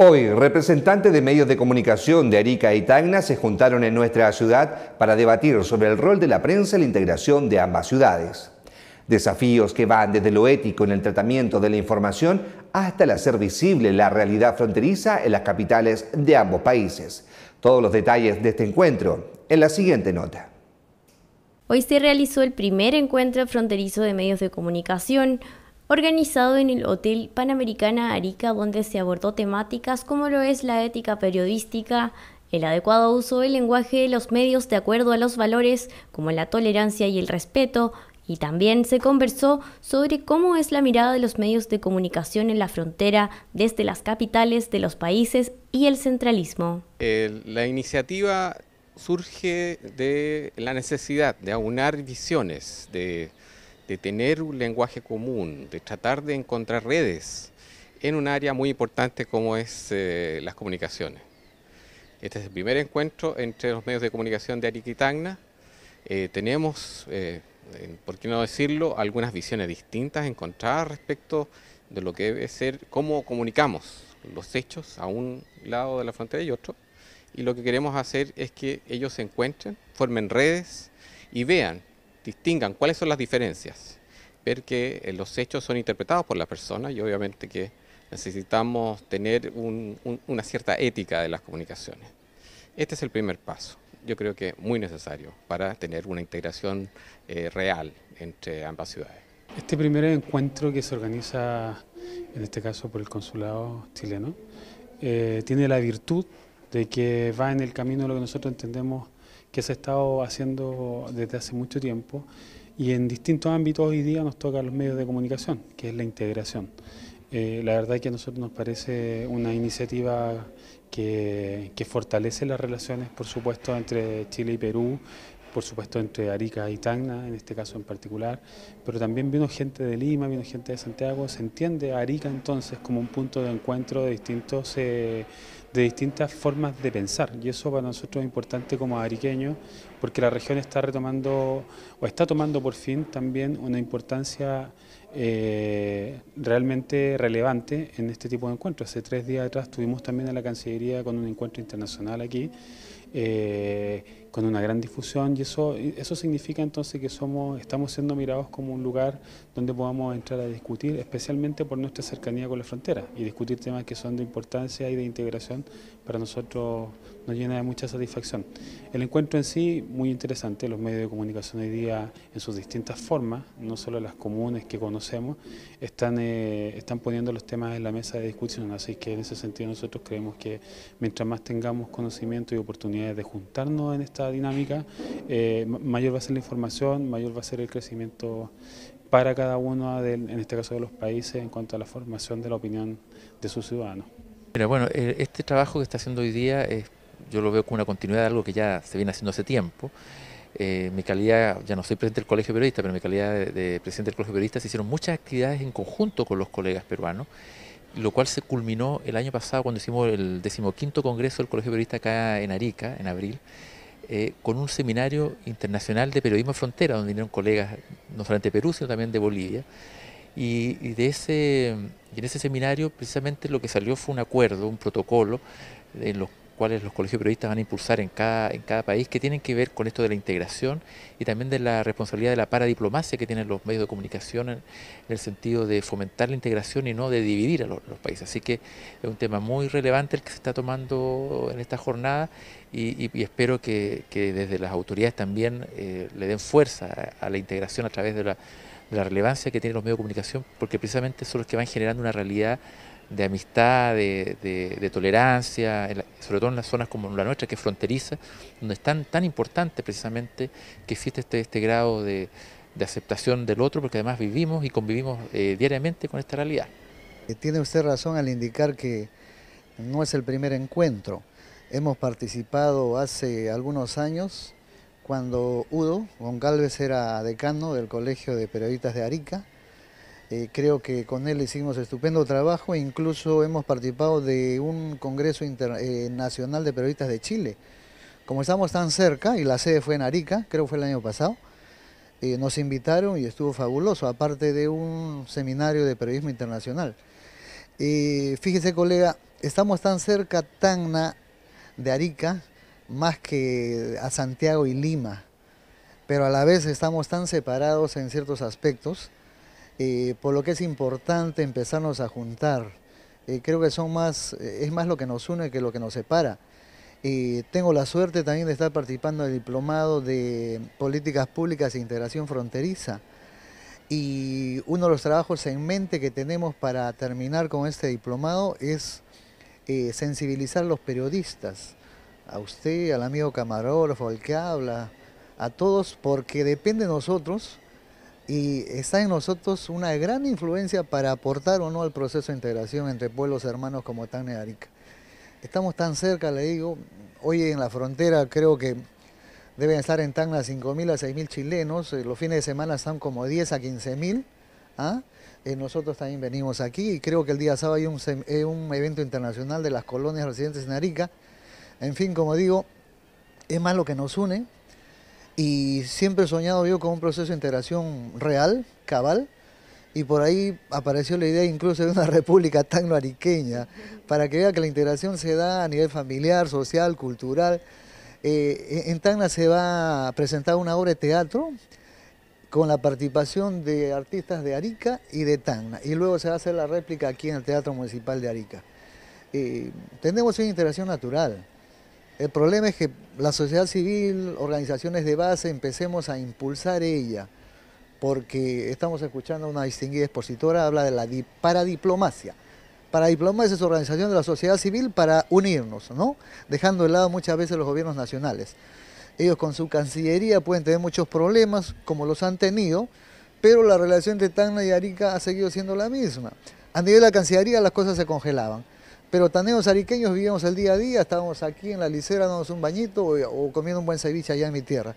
Hoy, representantes de medios de comunicación de Arica y Tacna se juntaron en nuestra ciudad para debatir sobre el rol de la prensa en la integración de ambas ciudades. Desafíos que van desde lo ético en el tratamiento de la información hasta el hacer visible la realidad fronteriza en las capitales de ambos países. Todos los detalles de este encuentro en la siguiente nota. Hoy se realizó el primer encuentro fronterizo de medios de comunicación, organizado en el Hotel Panamericana Arica, donde se abordó temáticas como lo es la ética periodística, el adecuado uso del lenguaje de los medios de acuerdo a los valores como la tolerancia y el respeto, y también se conversó sobre cómo es la mirada de los medios de comunicación en la frontera desde las capitales de los países y el centralismo. la iniciativa surge de la necesidad de aunar visiones, de de tener un lenguaje común, de tratar de encontrar redes en un área muy importante como es eh, las comunicaciones. Este es el primer encuentro entre los medios de comunicación de Ariquitagna. Eh, tenemos, eh, por qué no decirlo, algunas visiones distintas encontradas respecto de lo que debe ser, cómo comunicamos los hechos a un lado de la frontera y otro. Y lo que queremos hacer es que ellos se encuentren, formen redes y vean distingan cuáles son las diferencias, ver que eh, los hechos son interpretados por la persona y obviamente que necesitamos tener una cierta ética de las comunicaciones. Este es el primer paso, yo creo que muy necesario para tener una integración eh, real entre ambas ciudades. Este primer encuentro que se organiza, en este caso por el consulado chileno, eh, tiene la virtud de que va en el camino de lo que nosotros entendemos que se ha estado haciendo desde hace mucho tiempo y en distintos ámbitos hoy día nos toca a los medios de comunicación, que es la integración. Eh, la verdad es que a nosotros nos parece una iniciativa que, que, fortalece las relaciones, por supuesto, entre Chile y Perú, por supuesto entre Arica y Tacna, en este caso en particular, pero también vino gente de Lima, vino gente de Santiago, se entiende Arica entonces como un punto de encuentro de, distintos, eh, de distintas formas de pensar, y eso para nosotros es importante como ariqueños, porque la región está retomando, o está tomando por fin también una importancia eh, realmente relevante en este tipo de encuentros. Hace tres días atrás tuvimos también en la Cancillería con un encuentro internacional aquí, eh, con una gran difusión y eso, eso significa entonces que somos, estamos siendo mirados como un lugar donde podamos entrar a discutir, especialmente por nuestra cercanía con la frontera, y discutir temas que son de importancia y de integración para nosotros nos llena de mucha satisfacción. El encuentro en sí, muy interesante, los medios de comunicación hoy día en sus distintas formas, no solo las comunes que conocemos, están, eh, están poniendo los temas en la mesa de discusión, así que en ese sentido nosotros creemos que mientras más tengamos conocimiento y oportunidades de juntarnos en esta dinámica, eh, mayor va a ser la información, mayor va a ser el crecimiento para cada uno, de, en este caso de los países, en cuanto a la formación de la opinión de sus ciudadanos. Mira, bueno, eh, este trabajo que está haciendo hoy día es, yo lo veo como una continuidad de algo que ya se viene haciendo hace tiempo. Eh, mi calidad, ya no soy presidente del Colegio Periodista, pero mi calidad de, de presidente del Colegio Periodista se hicieron muchas actividades en conjunto con los colegas peruanos, lo cual se culminó el año pasado cuando hicimos el decimoquinto congreso del Colegio Periodista acá en Arica, en abril. Eh, con un seminario internacional de periodismo frontera, donde vinieron colegas no solamente de Perú, sino también de Bolivia. Y, de ese, y en ese seminario precisamente lo que salió fue un acuerdo, un protocolo, en los cuales los colegios periodistas van a impulsar en cada, en cada país, que tienen que ver con esto de la integración y también de la responsabilidad de la paradiplomacia que tienen los medios de comunicación en, el sentido de fomentar la integración y no de dividir a los, países. Así que es un tema muy relevante el que se está tomando en esta jornada y, espero que, desde las autoridades también eh, le den fuerza a, la integración a través de la, de la relevancia que tienen los medios de comunicación, porque precisamente son los que van generando una realidad de amistad, de, tolerancia, sobre todo en las zonas como la nuestra, que es fronteriza, donde es tan, importante precisamente que existe este, este grado de, aceptación del otro, porque además vivimos y convivimos eh, diariamente con esta realidad. Eh, tiene usted razón al indicar que no es el primer encuentro. Hemos participado hace algunos años cuando Udo Goncalves era decano del Colegio de Periodistas de Arica, eh, creo que con él hicimos estupendo trabajo incluso hemos participado de un Congreso Internacional eh, de Periodistas de Chile. Como estamos tan cerca y la sede fue en Arica, creo que fue el año pasado, eh, nos invitaron y estuvo fabuloso, aparte de un seminario de periodismo internacional. fíjese colega, estamos tan cerca, Tacna de Arica, más que a Santiago y Lima, pero a la vez estamos tan separados en ciertos aspectos eh, por lo que es importante empezarnos a juntar. Eh, creo que son más, eh, es más lo que nos une que lo que nos separa. tengo la suerte también de estar participando del diplomado de Políticas Públicas e Integración Fronteriza. Y uno de los trabajos en mente que tenemos para terminar con este diplomado es sensibilizar a los periodistas, a usted, al amigo camarógrafo, al que habla, a todos, porque depende de nosotros y está en nosotros una gran influencia para aportar o no al proceso de integración entre pueblos hermanos como Tangna y Arica. Estamos tan cerca, le digo, hoy en la frontera creo que deben estar en Tacna 5.000 a 6.000 chilenos, eh, los fines de semana están como 10 a 15.000, ¿ah? eh, nosotros también venimos aquí y creo que el día sábado hay un, eh, un evento internacional de las colonias residentes en Arica. En fin, como digo, es más lo que nos une y siempre he soñado yo con un proceso de integración real, cabal, y por ahí apareció la idea incluso de una república tango-ariqueña... para que vea que la integración se da a nivel familiar, social, cultural. Eh, en Tacna se va a presentar una obra de teatro con la participación de artistas de Arica y de Tacna, y luego se va a hacer la réplica aquí en el Teatro Municipal de Arica. Eh, tenemos una integración natural. El problema es que la sociedad civil, organizaciones de base, empecemos a impulsar ella, porque estamos escuchando a una distinguida expositora, habla de la diplomacia, paradiplomacia. Paradiplomacia es organización de la sociedad civil para unirnos, ¿no? Dejando de lado muchas veces los gobiernos nacionales. Ellos con su cancillería pueden tener muchos problemas, como los han tenido, pero la relación entre Tacna y Arica ha seguido siendo la misma. A nivel de la cancillería las cosas se congelaban. Pero taneos ariqueños vivíamos el día a día, estábamos aquí en la licera dándonos un bañito o, comiendo un buen ceviche allá en mi tierra.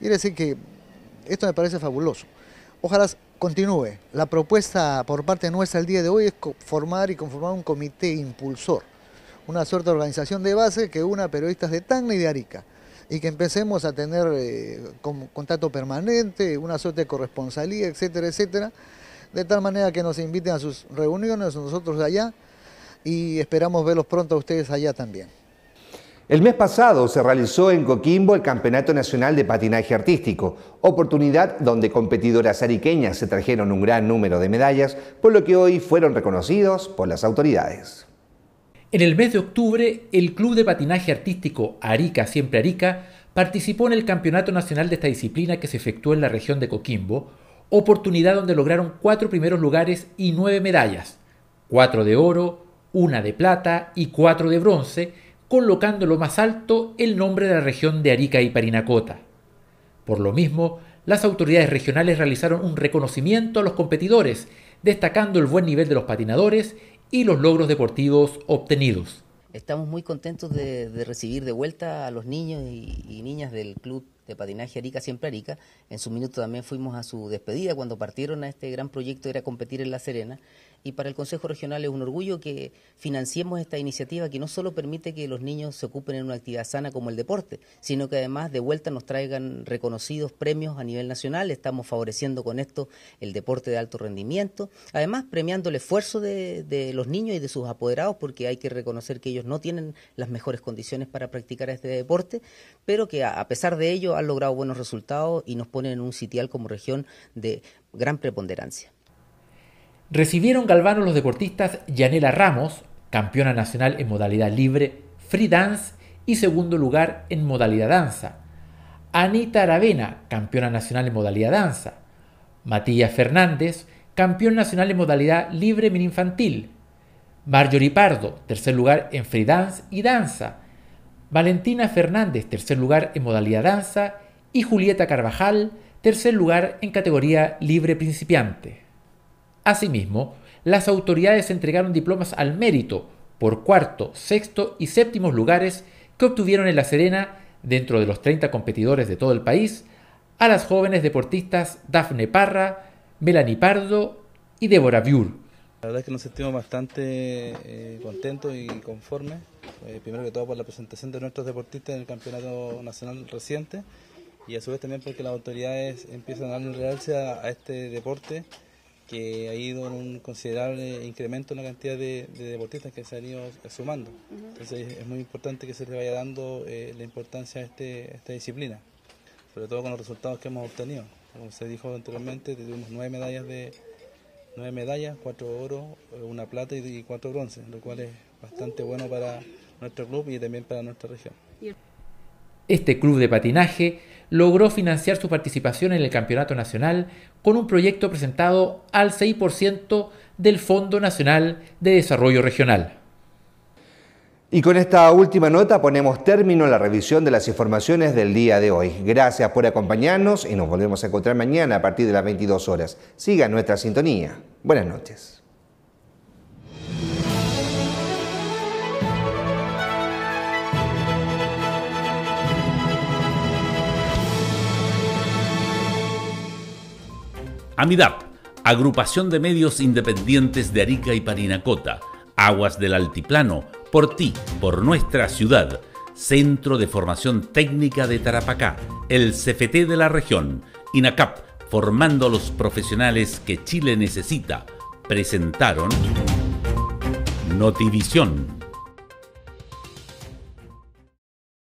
Y decir que esto me parece fabuloso. Ojalá continúe. La propuesta por parte nuestra el día de hoy es formar y conformar un comité impulsor, una suerte de organización de base que una periodistas de Tacna y de Arica y que empecemos a tener eh, contacto permanente, una suerte de corresponsalía, etcétera, etcétera, de tal manera que nos inviten a sus reuniones, nosotros allá, y esperamos verlos pronto a ustedes allá también. El mes pasado se realizó en Coquimbo el Campeonato Nacional de Patinaje Artístico, oportunidad donde competidoras ariqueñas se trajeron un gran número de medallas, por lo que hoy fueron reconocidos por las autoridades. En el mes de octubre, el Club de Patinaje Artístico Arica Siempre Arica participó en el Campeonato Nacional de esta disciplina que se efectuó en la región de Coquimbo, oportunidad donde lograron cuatro primeros lugares y nueve medallas, cuatro de oro, una de plata y cuatro de bronce, colocando lo más alto el nombre de la región de Arica y Parinacota. Por lo mismo, las autoridades regionales realizaron un reconocimiento a los competidores, destacando el buen nivel de los patinadores y los logros deportivos obtenidos. Estamos muy contentos de, recibir de vuelta a los niños y, niñas del Club de Patinaje Arica Siempre Arica. En su minuto también fuimos a su despedida cuando partieron a este gran proyecto, era competir en La Serena y para el Consejo Regional es un orgullo que financiemos esta iniciativa que no solo permite que los niños se ocupen en una actividad sana como el deporte, sino que además de vuelta nos traigan reconocidos premios a nivel nacional. Estamos favoreciendo con esto el deporte de alto rendimiento, además premiando el esfuerzo de, los niños y de sus apoderados, porque hay que reconocer que ellos no tienen las mejores condiciones para practicar este deporte, pero que a pesar de ello han logrado buenos resultados y nos ponen en un sitial como región de gran preponderancia. Recibieron Galvano los deportistas Yanela Ramos, campeona nacional en modalidad libre, free dance y segundo lugar en modalidad danza. Anita Aravena, campeona nacional en modalidad danza. Matías Fernández, campeón nacional en modalidad libre mini infantil. Marjorie Pardo, tercer lugar en free dance y danza. Valentina Fernández, tercer lugar en modalidad danza. Y Julieta Carvajal, tercer lugar en categoría libre principiante. Asimismo, las autoridades entregaron diplomas al mérito por cuarto, sexto y séptimo lugares que obtuvieron en La Serena, dentro de los 30 competidores de todo el país, a las jóvenes deportistas Dafne Parra, Melanie Pardo y Débora Biur. La verdad es que nos sentimos bastante eh, contentos y conformes, eh, primero que todo por la presentación de nuestros deportistas en el campeonato nacional reciente y a su vez también porque las autoridades empiezan a darle un realce a este deporte que ha ido en un considerable incremento en la cantidad de, deportistas que se han ido sumando. Entonces es muy importante que se le vaya dando eh, la importancia a, este, esta disciplina, sobre todo con los resultados que hemos obtenido. Como se dijo anteriormente, tuvimos nueve medallas de nueve medallas, cuatro oro, eh, una plata y cuatro bronce, lo cual es bastante bueno para nuestro club y también para nuestra región. Este club de patinaje logró financiar su participación en el campeonato nacional con un proyecto presentado al 6% del Fondo Nacional de Desarrollo Regional. Y con esta última nota ponemos término a la revisión de las informaciones del día de hoy. Gracias por acompañarnos y nos volvemos a encontrar mañana a partir de las 22 horas. Siga nuestra sintonía. Buenas noches. AMIDAP, Agrupación de Medios Independientes de Arica y Parinacota, Aguas del Altiplano, por ti, por nuestra ciudad, Centro de Formación Técnica de Tarapacá, el CFT de la región, INACAP, formando a los profesionales que Chile necesita, presentaron Notivisión